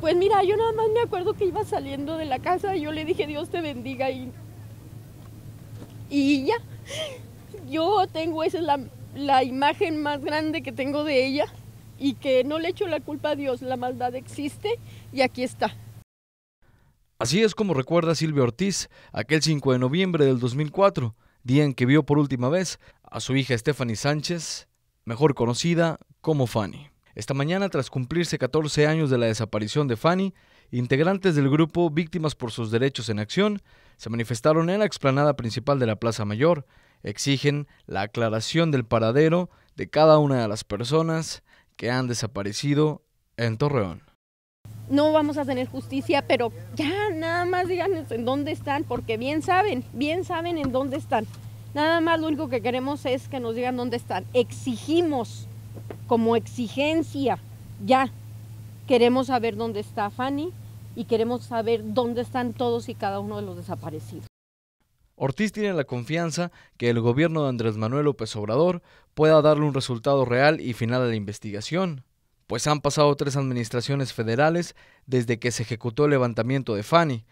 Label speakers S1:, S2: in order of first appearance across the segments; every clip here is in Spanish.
S1: Pues mira, yo nada más me acuerdo que iba saliendo de la casa y yo le dije Dios te bendiga y, y ya. Yo tengo, esa es la, la imagen más grande que tengo de ella y que no le echo la culpa a Dios, la maldad existe y aquí está.
S2: Así es como recuerda Silvia Ortiz aquel 5 de noviembre del 2004, día en que vio por última vez a su hija Stephanie Sánchez, mejor conocida como Fanny. Esta mañana, tras cumplirse 14 años de la desaparición de Fanny, integrantes del grupo Víctimas por sus Derechos en Acción se manifestaron en la explanada principal de la Plaza Mayor. Exigen la aclaración del paradero de cada una de las personas que han desaparecido en Torreón.
S1: No vamos a tener justicia, pero ya nada más díganos en dónde están, porque bien saben, bien saben en dónde están. Nada más lo único que queremos es que nos digan dónde están. Exigimos como exigencia ya. Queremos saber dónde está Fanny y queremos saber dónde están todos y cada uno de los desaparecidos.
S2: Ortiz tiene la confianza que el gobierno de Andrés Manuel López Obrador pueda darle un resultado real y final a la investigación, pues han pasado tres administraciones federales desde que se ejecutó el levantamiento de Fanny.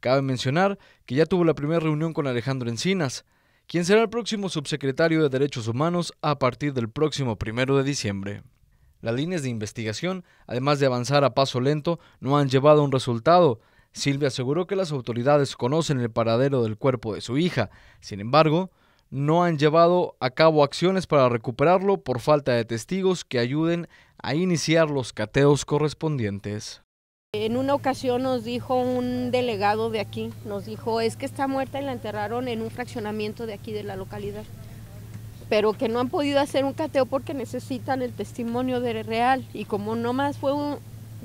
S2: Cabe mencionar que ya tuvo la primera reunión con Alejandro Encinas, quien será el próximo subsecretario de Derechos Humanos a partir del próximo primero de diciembre. Las líneas de investigación, además de avanzar a paso lento, no han llevado a un resultado. Silvia aseguró que las autoridades conocen el paradero del cuerpo de su hija. Sin embargo, no han llevado a cabo acciones para recuperarlo por falta de testigos que ayuden a iniciar los cateos correspondientes.
S1: En una ocasión nos dijo un delegado de aquí, nos dijo, es que está muerta y la enterraron en un fraccionamiento de aquí de la localidad, pero que no han podido hacer un cateo porque necesitan el testimonio de real y como más fue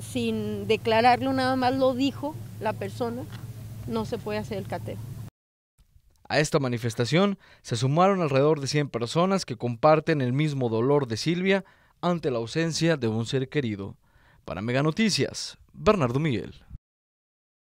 S1: sin declararlo, nada más lo dijo la persona, no se puede hacer el cateo.
S2: A esta manifestación se sumaron alrededor de 100 personas que comparten el mismo dolor de Silvia ante la ausencia de un ser querido. Para Mega Noticias, Bernardo Miguel.